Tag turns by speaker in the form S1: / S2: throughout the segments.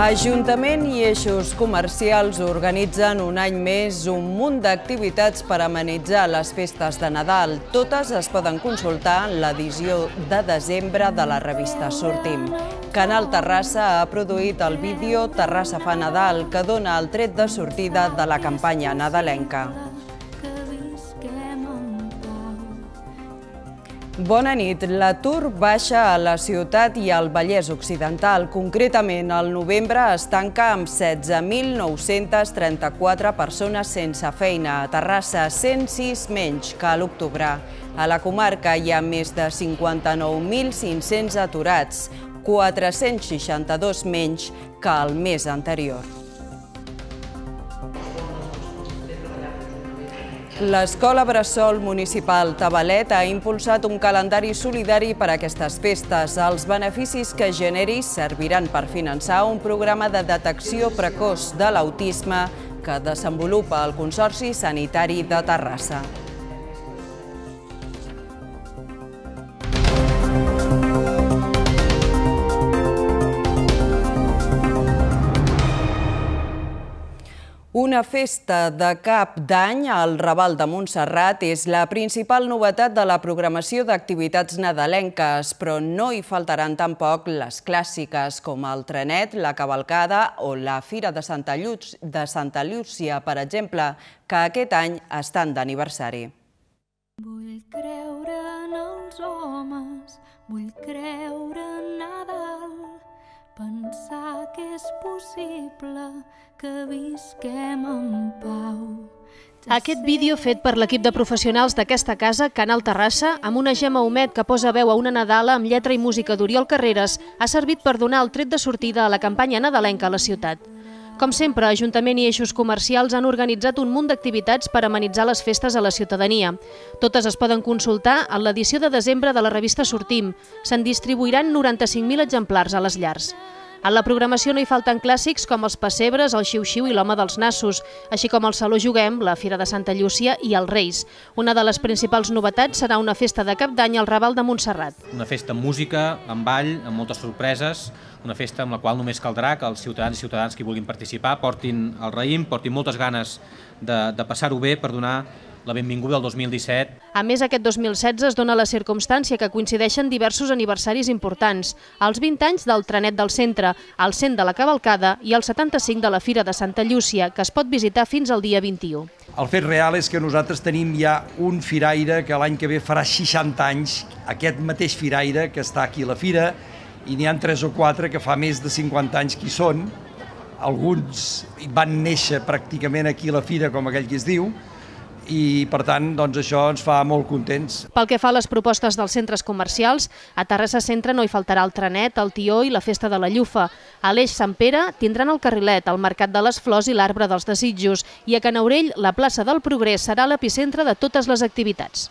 S1: Ajuntament i eixos comercials organitzen un any més un munt d'activitats per amenitzar les festes de Nadal. Totes es poden consultar en l'edició de desembre de la revista Sortim. Canal Terrassa ha produït el vídeo Terrassa fa Nadal, que dona el tret de sortida de la campanya nadalenca. Bona nit. L'atur baixa a la ciutat i al Vallès Occidental. Concretament, el novembre es tanca amb 16.934 persones sense feina. A Terrassa, 106 menys que a l'octubre. A la comarca hi ha més de 59.500 aturats, 462 menys que el mes anterior. L'Escola Bressol Municipal Tabalet ha impulsat un calendari solidari per a aquestes festes. Els beneficis que generi serviran per finançar un programa de detecció precoç de l'autisme que desenvolupa el Consorci Sanitari de Terrassa. Una festa de cap d'any al Raval de Montserrat és la principal novetat de la programació d'activitats nadalenques, però no hi faltaran tampoc les clàssiques com el trenet, la cavalcada o la Fira de Santa, Lluç, de Santa Llúcia, per exemple, que aquest any estan d'aniversari. Vull
S2: creure en els homes, vull creure en Nadal, Pensar que és possible que visquem en pau. Aquest vídeo fet per l'equip de professionals d'aquesta casa, Canal Terrassa, amb una gema Homet que posa veu a una Nadala amb lletra i música d'Oriol Carreras, ha servit per donar el tret de sortida a la campanya nadalenca a la ciutat. Com sempre, Ajuntament i Eixos Comercials han organitzat un munt d'activitats per amenitzar les festes a la ciutadania. Totes es poden consultar en l'edició de desembre de la revista Sortim. Se'n distribuiran 95.000 exemplars a les llars. En la programació no hi falten clàssics com els Pessebres, el Xiu-Xiu i l'Home dels Nassos, així com el Saló Juguem, la Fira de Santa Llúcia i els Reis. Una de les principals novetats serà una festa de cap d'any al Raval de Montserrat.
S3: Una festa amb música, amb ball, amb moltes sorpreses, una festa amb la qual només caldrà que els ciutadans i ciutadans que vulguin participar portin el raïm, portin moltes ganes de, de passar-ho bé per donar la benvinguda del 2017.
S2: A més, aquest 2016 es dona la circumstància que coincideixen diversos aniversaris importants, els 20 anys del trenet del centre, el 100 de la cavalcada i el 75 de la Fira de Santa Llúcia, que es pot visitar fins al dia 21.
S3: El fet real és que nosaltres tenim ja un firaire que l'any que ve farà 60 anys, aquest mateix firaire que està aquí a la fira, i n'hi han 3 o 4 que fa més de 50 anys que hi són, alguns van néixer pràcticament aquí a la fira, com aquell que es diu, i per tant doncs, això ens fa molt contents.
S2: Pel que fa a les propostes dels centres comercials, a Terrassa Centre no hi faltarà el trenet, el tió i la festa de la llufa. A l'Eix Sant Pere tindran el carrilet, el mercat de les flors i l'arbre dels desitjos i a Canaurell la plaça del Progrés serà l'epicentre de totes les activitats.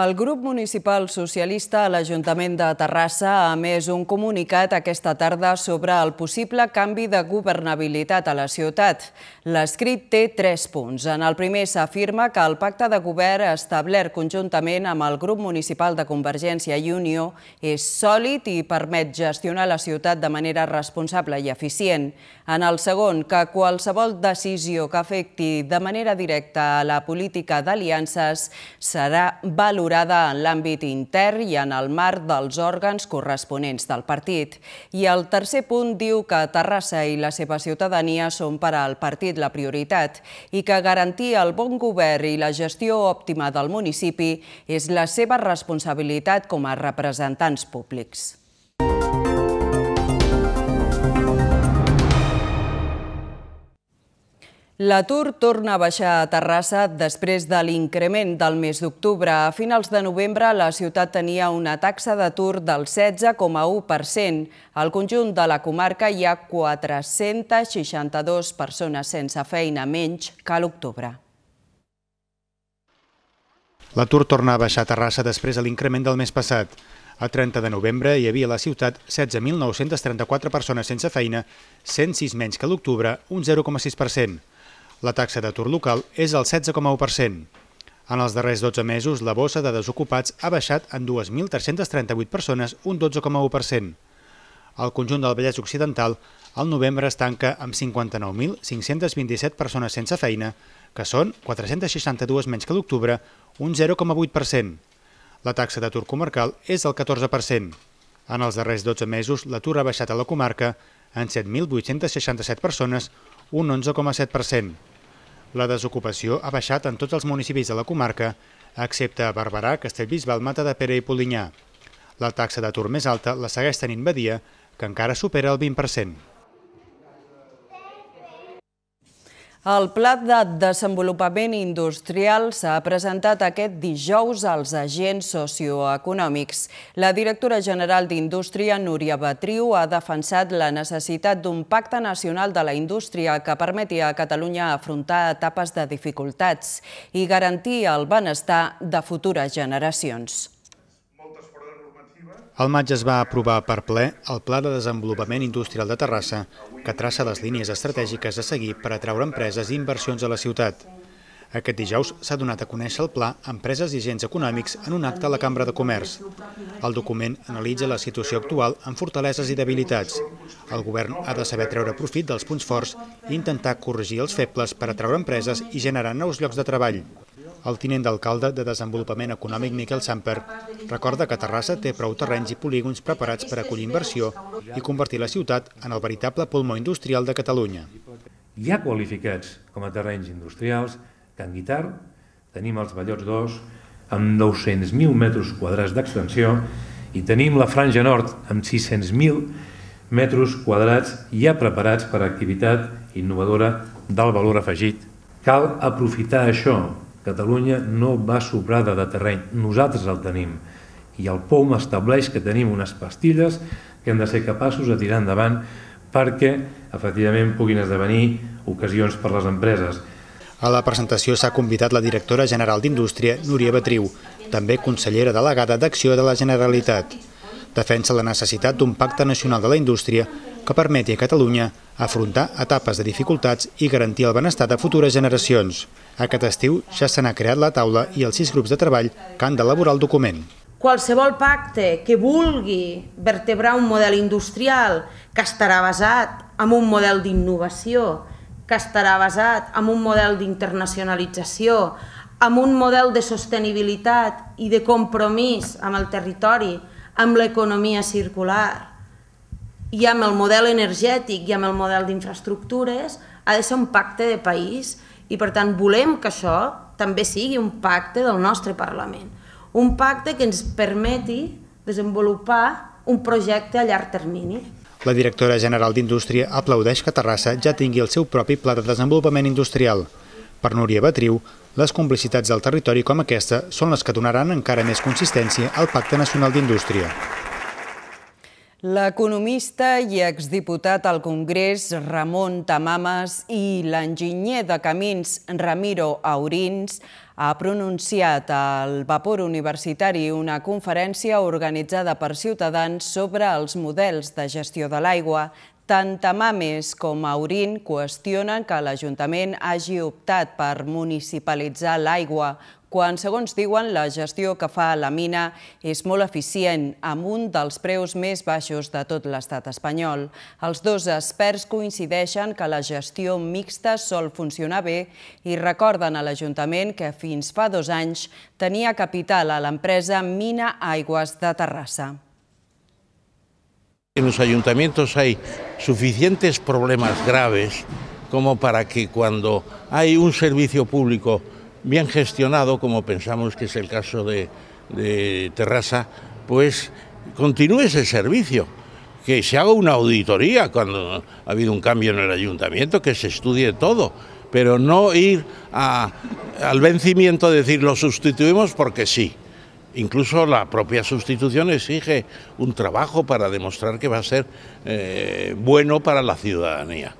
S1: El grup municipal socialista a l'Ajuntament de Terrassa ha emès un comunicat aquesta tarda sobre el possible canvi de governabilitat a la ciutat. L'escrit té tres punts. En el primer s'afirma que el pacte de govern establert conjuntament amb el grup municipal de Convergència i Unió és sòlid i permet gestionar la ciutat de manera responsable i eficient. En el segon, que qualsevol decisió que afecti de manera directa a la política d'aliances serà valorada valorada en l'àmbit intern i en el marc dels òrgans corresponents del partit. I el tercer punt diu que Terrassa i la seva ciutadania són per al partit la prioritat i que garantir el bon govern i la gestió òptima del municipi és la seva responsabilitat com a representants públics. L'atur torna a baixar a Terrassa després de l'increment del mes d'octubre. A finals de novembre, la ciutat tenia una taxa d'atur del 16,1%. Al conjunt de la comarca hi ha 462 persones sense feina, menys que a l'octubre.
S3: L'atur torna a baixar a Terrassa després de l'increment del mes passat. A 30 de novembre hi havia a la ciutat 16.934 persones sense feina, 106 menys que l'octubre, un 0,6%. La taxa d'atur local és el 16,1%. En els darrers 12 mesos, la bossa de desocupats ha baixat en 2.338 persones, un 12,1%. Al conjunt del Vallès Occidental, al novembre es tanca amb 59.527 persones sense feina, que són 462 menys que l'octubre, un 0,8%. La taxa d'atur comarcal és el 14%. En els darrers 12 mesos, l'atur ha baixat a la comarca en 7.867 persones, un 11,7%. La desocupació ha baixat en tots els municipis de la comarca, excepte a Barberà, Castellbisbal, Mata de Pere i Polinyà. La taxa d'atur més alta la segueix tenint Badia, que encara supera el 20%.
S1: El Pla de Desenvolupament Industrial s'ha presentat aquest dijous als agents socioeconòmics. La directora general d'Indústria, Núria Batriu, ha defensat la necessitat d'un pacte nacional de la indústria que permeti a Catalunya afrontar etapes de dificultats i garantir el benestar de futures generacions.
S3: El maig es va aprovar per ple el Pla de Desenvolupament Industrial de Terrassa, que traça les línies estratègiques a seguir per atraure empreses i inversions a la ciutat. Aquest dijous s'ha donat a conèixer el pla Empreses i Gens Econòmics en un acte a la Cambra de Comerç. El document analitza la situació actual amb fortaleses i debilitats. El govern ha de saber treure profit dels punts forts i intentar corregir els febles per atraure empreses i generar nous llocs de treball. El tinent d'alcalde de Desenvolupament Econòmic, Miquel Samper, recorda que Terrassa té prou terrenys i polígons preparats per acollir inversió i convertir la ciutat en el veritable pulmó industrial de Catalunya. Hi ha qualificats com a terrenys industrials, Can Guitar, tenim els Vallots 2, amb 900.000 metres quadrats d'extensió, i tenim la Franja Nord, amb 600.000 metres quadrats ja preparats per a activitat innovadora del valor afegit. Cal aprofitar això Catalunya no va sobrada de terreny, nosaltres el tenim. I el POM estableix que tenim unes pastilles que hem de ser capaços de tirar endavant perquè efectivament puguin esdevenir ocasions per les empreses. A la presentació s'ha convidat la directora general d'Indústria, Núria Batriu, també consellera delegada d'Acció de la Generalitat. Defensa la necessitat d'un pacte nacional de la indústria que permeti a Catalunya afrontar etapes de dificultats i garantir el benestar de futures generacions. Aquest estiu ja se n'ha creat la taula i els sis grups de treball que han d'elaborar el document.
S1: Qualsevol pacte que vulgui vertebrar un model industrial que estarà basat en un model d'innovació, que estarà basat en un model d'internacionalització, en un model de sostenibilitat i de compromís amb el territori, amb l'economia circular i amb el model energètic i amb el model d'infraestructures, ha de ser un pacte de país i per tant volem que això també sigui un pacte del nostre Parlament. Un pacte que ens permeti desenvolupar un projecte a llarg termini.
S3: La directora general d'Indústria aplaudeix que Terrassa ja tingui el seu propi pla de desenvolupament industrial. Per Núria Batriu, les complicitats del territori com aquesta són les que donaran encara més consistència al Pacte Nacional d'Indústria.
S1: L'economista i exdiputat al Congrés Ramon Tamames i l'enginyer de camins Ramiro Aurins ha pronunciat al Vapor Universitari una conferència organitzada per ciutadans sobre els models de gestió de l'aigua. Tant Tamames com Aurín qüestionen que l'Ajuntament hagi optat per municipalitzar l'aigua quan, segons diuen, la gestió que fa la mina és molt eficient, amb un dels preus més baixos de tot l'estat espanyol. Els dos experts coincideixen que la gestió mixta sol funcionar bé i recorden a l'Ajuntament que fins fa dos anys tenia capital a l'empresa Mina Aigües de Terrassa.
S3: En los ayuntamientos hay suficientes problemas graves como para que cuando hay un servicio público bien gestionado, como pensamos que es el caso de, de Terrassa, pues continúe ese servicio que se haga una auditoría cuando ha habido un cambio en el ayuntamiento, que se estudie todo, pero no ir al vencimiento decir lo sustituimos porque sí. Incluso la propia sustitución exige un trabajo para demostrar que va a ser eh, bueno para la ciudadanía.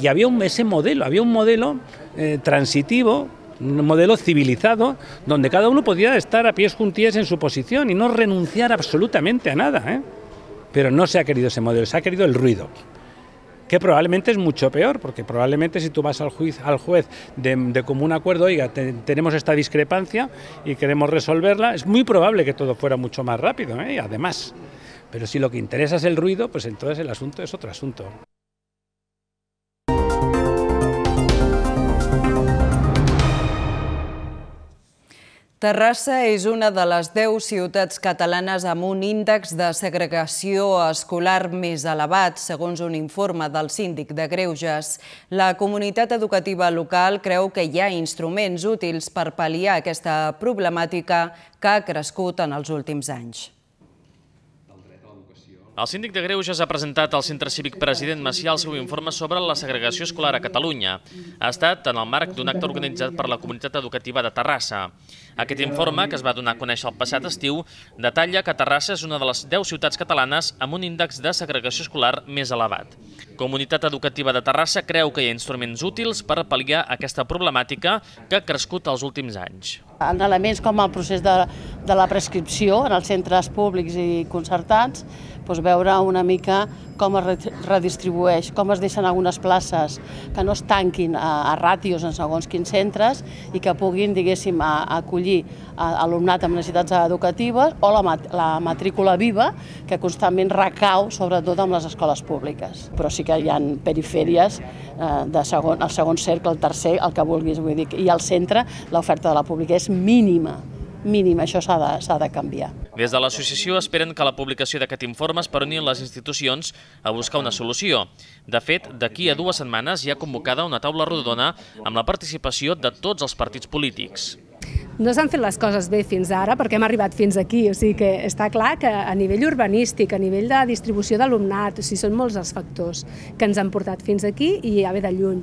S3: Y había un, ese modelo, había un modelo eh, transitivo un modelo civilizado donde cada uno podía estar a pies juntillas en su posición y no renunciar absolutamente a nada. ¿eh? Pero no se ha querido ese modelo, se ha querido el ruido que probablemente es mucho peor, porque probablemente si tú vas al juez, al juez de, común acuerdo, oiga, tenemos esta discrepancia y queremos resolverla, es muy probable que todo fuera mucho más rápido, ¿eh? y además. Pero si lo que interesa es el ruido, pues entonces el asunto es otro asunto.
S1: Terrassa és una de les 10 ciutats catalanes amb un índex de segregació escolar més elevat, segons un informe del síndic de Greuges. La comunitat educativa local creu que hi ha instruments útils per pal·liar aquesta problemàtica que ha crescut en els últims anys.
S4: El síndic de Greuges ha presentat al Centre Cívic President Macià el seu informe sobre la segregació escolar a Catalunya. Ha estat en el marc d'un acte organitzat per la comunitat educativa de Terrassa. Aquest informe, que es va donar a conèixer el passat estiu, detalla que Terrassa és una de les 10 ciutats catalanes amb un índex de segregació escolar més elevat. Comunitat Educativa de Terrassa creu que hi ha instruments útils per pal·liar aquesta problemàtica que ha crescut els últims anys.
S5: En elements com el procés de, de la prescripció en els centres públics i concertats, doncs veure una mica com es redistribueix, com es deixen algunes places, que no es tanquin a, a ràtios en segons quins centres i que puguin, diguéssim, a, a acollir alumnat amb necessitats educatives o la, mat la matrícula viva, que constantment recau sobretot amb les escoles públiques. Però sí que hi ha perifèries, eh, de segon, el segon cercle, el tercer, el que vulguis, vull dir, i al centre l'oferta de la pública és mínima mínim. Això s'ha de, de canviar.
S4: Des de l'associació esperen que la publicació d'aquest informe es peroni les institucions a buscar una solució. De fet, d'aquí a dues setmanes hi ha convocada una taula rodona amb la participació de tots els partits polítics
S2: no s'han fet les coses bé fins ara perquè hem arribat fins aquí, o sigui que està clar que a nivell urbanístic, a nivell de distribució d'alumnat, o sigui, són molts els factors que ens han portat fins aquí i ja ve de lluny.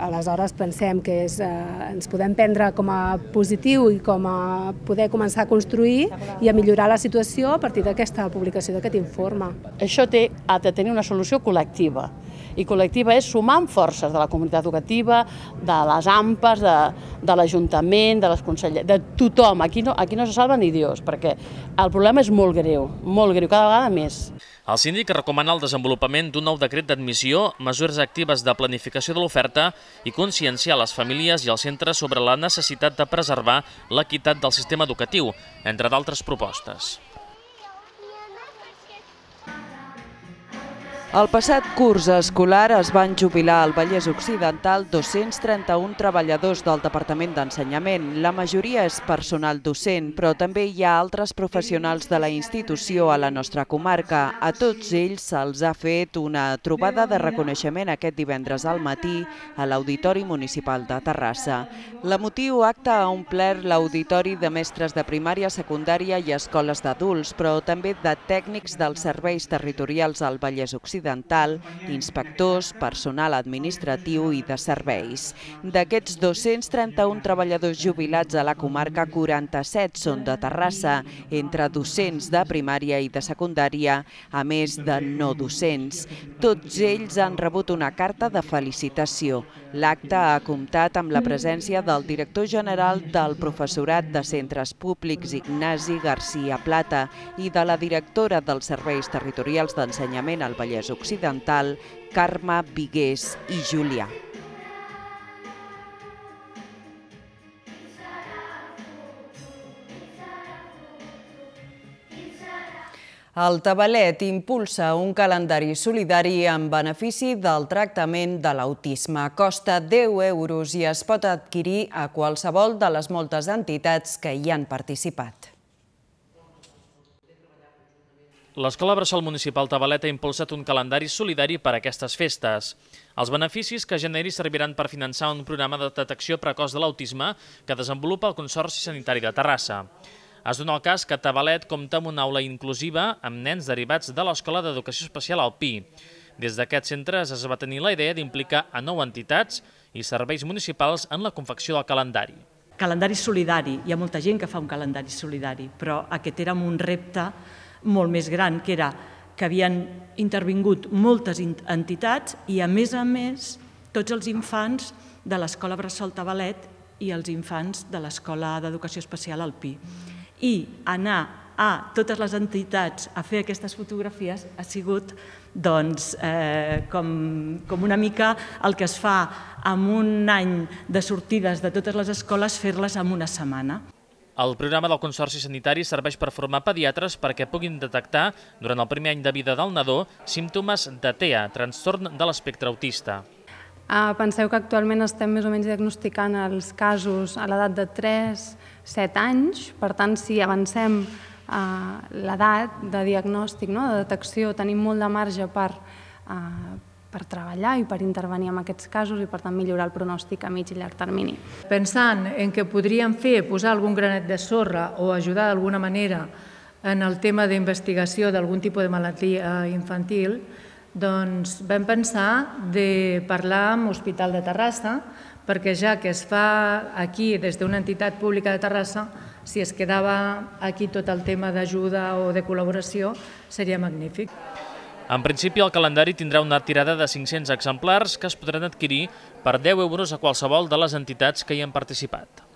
S2: Aleshores pensem que és, eh, ens podem prendre com a positiu i com a poder començar a construir i a millorar la situació a partir d'aquesta publicació d'aquest informe. Això
S5: té, ha de tenir una solució col·lectiva i col·lectiva és sumant forces de la comunitat educativa, de les AMPAs, de, de l'Ajuntament, de les consellers, de tothom. Aquí no, aquí no se salva ni Dios, perquè el problema és molt greu, molt greu, cada vegada més.
S4: El síndic recomana el desenvolupament d'un nou decret d'admissió, mesures actives de planificació de l'oferta i conscienciar les famílies i els centres sobre la necessitat de preservar l'equitat del sistema educatiu, entre d'altres propostes.
S1: El passat curs escolar es van jubilar al Vallès Occidental 231 treballadors del Departament d'Ensenyament. La majoria és personal docent, però també hi ha altres professionals de la institució a la nostra comarca. A tots ells se'ls ha fet una trobada de reconeixement aquest divendres al matí a l'Auditori Municipal de Terrassa. La motiu acte ha omplert l'Auditori de Mestres de Primària, Secundària i Escoles d'Adults, però també de tècnics dels serveis territorials al Vallès Occidental dental, inspectors, personal administratiu i de serveis. D'aquests 231 treballadors jubilats a la comarca, 47 són de Terrassa, entre docents de primària i de secundària, a més de no docents. Tots ells han rebut una carta de felicitació. L'acte ha comptat amb la presència del director general del professorat de centres públics Ignasi García Plata i de la directora dels serveis territorials d'ensenyament al Vallès Occidental, Carme Vigués i Julià. El Tabalet impulsa un calendari solidari en benefici del tractament de l'autisme. Costa 10 euros i es pot adquirir a qualsevol de les moltes entitats que hi han participat.
S4: L'Escola Bressol Municipal Tabalet ha impulsat un calendari solidari per a aquestes festes. Els beneficis que generi serviran per finançar un programa de detecció precoç de l'autisme que desenvolupa el Consorci Sanitari de Terrassa. Es dona el cas que Tabalet compta amb una aula inclusiva amb nens derivats de l'Escola d'Educació Especial Alpí. Des d'aquest centre es va tenir la idea d'implicar a nou entitats i serveis municipals en la confecció del calendari.
S1: Calendari solidari. Hi ha molta gent que fa un calendari solidari, però aquest era un repte molt més gran, que era que havien intervingut moltes entitats i, a més a més, tots els infants de l'Escola Bressol Tabalet i els infants de l'Escola d'Educació Especial Alpí. I anar a totes les entitats a fer aquestes fotografies ha sigut doncs, eh, com, com una mica el que es fa amb un any de sortides de totes les escoles, fer-les en una setmana.
S4: El programa del Consorci Sanitari serveix per formar pediatres perquè puguin detectar, durant el primer any de vida del nadó, símptomes de TEA, trastorn de l'espectre autista.
S2: Ah, penseu que actualment estem més o menys diagnosticant els casos a l'edat de 3-7 anys, per tant, si avancem ah, l'edat de diagnòstic, no? de detecció, tenim molt de marge per, ah, per treballar i per intervenir en aquests casos i per tant millorar el pronòstic a mig i llarg termini. Pensant en que podríem fer posar algun granet de sorra o ajudar d'alguna manera en el tema d'investigació d'algun tipus de malaltia infantil, doncs vam pensar de parlar amb l'Hospital de Terrassa, perquè ja que es fa aquí des d'una entitat pública de Terrassa, si es quedava aquí tot el tema d'ajuda o de col·laboració, seria magnífic.
S4: En principi, el calendari tindrà una tirada de 500 exemplars que es podran adquirir per 10 euros a qualsevol de les entitats que hi han participat.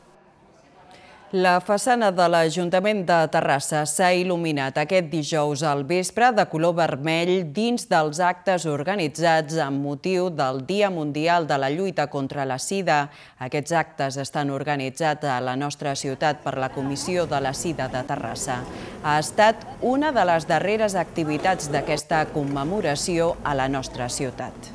S1: La façana de l'Ajuntament de Terrassa s'ha il·luminat aquest dijous al vespre de color vermell dins dels actes organitzats amb motiu del Dia Mundial de la Lluita contra la Sida. Aquests actes estan organitzats a la nostra ciutat per la Comissió de la Sida de Terrassa. Ha estat una de les darreres activitats d'aquesta commemoració a la nostra ciutat.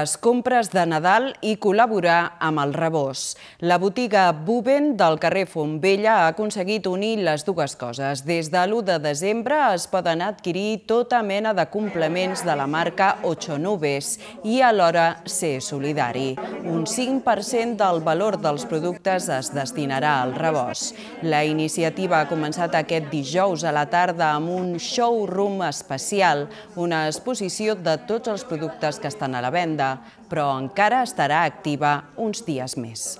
S1: les compres de Nadal i col·laborar amb el rebost. La botiga Buben del carrer Fontvella ha aconseguit unir les dues coses. Des de l'1 de desembre es poden adquirir tota mena de complements de la marca Ocho Nubes i alhora ser solidari. Un 5% del valor dels productes es destinarà al rebost. La iniciativa ha començat aquest dijous a la tarda amb un showroom especial, una exposició de tots els productes que estan a la venda banda, però encara estarà activa uns dies més.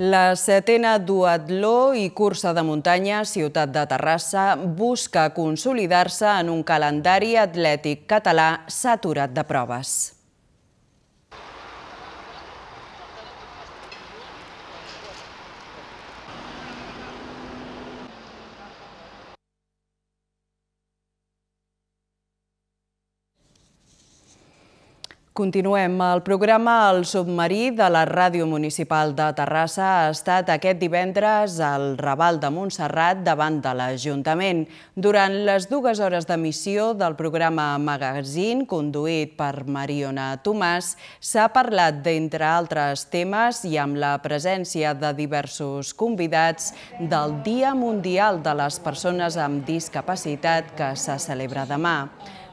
S1: La setena duatló i cursa de muntanya Ciutat de Terrassa busca consolidar-se en un calendari atlètic català saturat de proves. Continuem. El programa El submarí de la Ràdio Municipal de Terrassa ha estat aquest divendres al Raval de Montserrat davant de l'Ajuntament. Durant les dues hores d'emissió del programa Magazine, conduït per Mariona Tomàs, s'ha parlat d'entre altres temes i amb la presència de diversos convidats del Dia Mundial de les Persones amb Discapacitat que se celebra demà.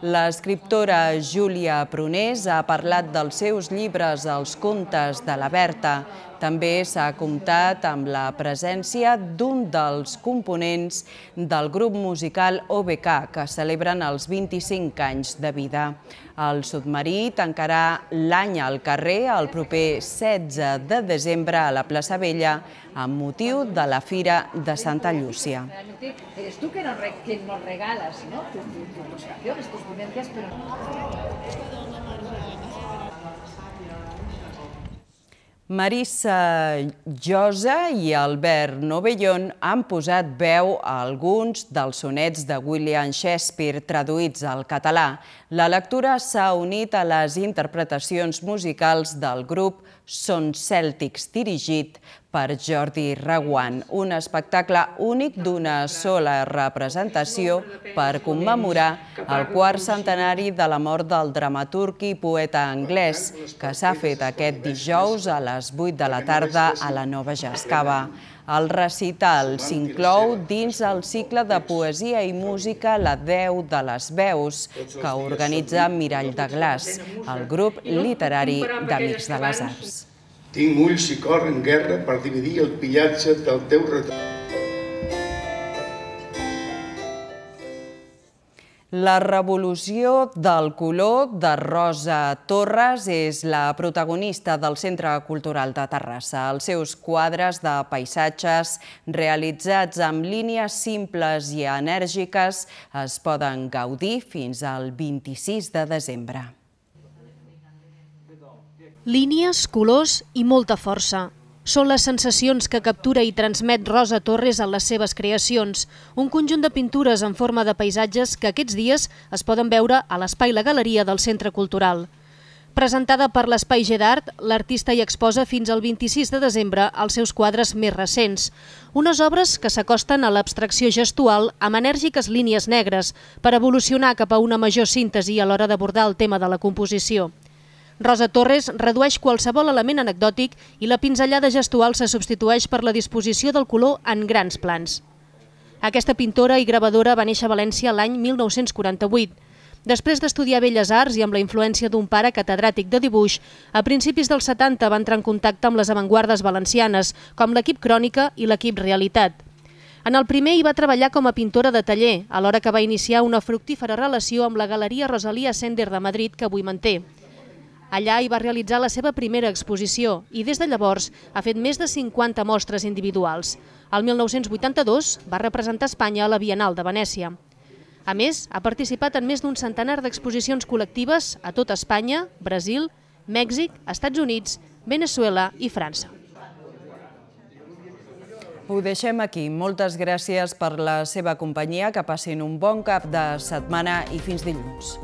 S1: L'escriptora Júlia Prunés ha parlat dels seus llibres Els contes de la Berta. També s'ha comptat amb la presència d'un dels components del grup musical OBK, que celebren els 25 anys de vida. El submarí tancarà l'any al carrer el proper 16 de desembre a la plaça Vella amb motiu de la Fira de Santa Llúcia.
S2: Eres tu que nos regales, ¿no? pero...
S1: Marissa Llosa i Albert Novellón han posat veu a alguns dels sonets de William Shakespeare traduïts al català. La lectura s'ha unit a les interpretacions musicals del grup Son Cèltics, dirigit per Jordi Raguant, un espectacle únic d'una sola representació per commemorar el quart centenari de la mort del dramaturg i poeta anglès, que s'ha fet aquest dijous a les 8 de la tarda a la Nova Jascava. El recital s'inclou dins el cicle de poesia i música La Deu de les Veus, que organitza Mirall de Glas, el grup literari d'Amics de les Arts.
S3: Tinc ulls i cor en guerra per dividir el pillatge del teu retorn.
S1: La revolució del color de Rosa Torres és la protagonista del Centre Cultural de Terrassa. Els seus quadres de paisatges realitzats amb línies simples i enèrgiques es poden gaudir fins al 26 de desembre. Línies, colors
S2: i molta força són les sensacions que captura i transmet Rosa Torres en les seves creacions, un conjunt de pintures en forma de paisatges que aquests dies es poden veure a l'Espai La Galeria del Centre Cultural. Presentada per l'Espai G d'Art, l'artista hi exposa fins al 26 de desembre els seus quadres més recents, unes obres que s'acosten a l'abstracció gestual amb enèrgiques línies negres per evolucionar cap a una major síntesi a l'hora d'abordar el tema de la composició. Rosa Torres redueix qualsevol element anecdòtic i la pinzellada gestual se substitueix per la disposició del color en grans plans. Aquesta pintora i gravadora va néixer a València l'any 1948. Després d'estudiar Belles Arts i amb la influència d'un pare catedràtic de dibuix, a principis dels 70 va entrar en contacte amb les avantguardes valencianes, com l'equip Crònica i l'equip Realitat. En el primer hi va treballar com a pintora de taller, alhora que va iniciar una fructífera relació amb la Galeria Rosalia Sender de Madrid, que avui manté. Allà hi va realitzar la seva primera exposició i des de llavors ha fet més de 50 mostres individuals. El 1982 va representar Espanya a la Bienal de Venècia. A més, ha participat en més d'un centenar d'exposicions col·lectives a tot Espanya, Brasil, Mèxic, Estats Units, Venezuela i França.
S1: Ho deixem aquí. Moltes gràcies per la seva companyia, que passin un bon cap de setmana i fins dilluns.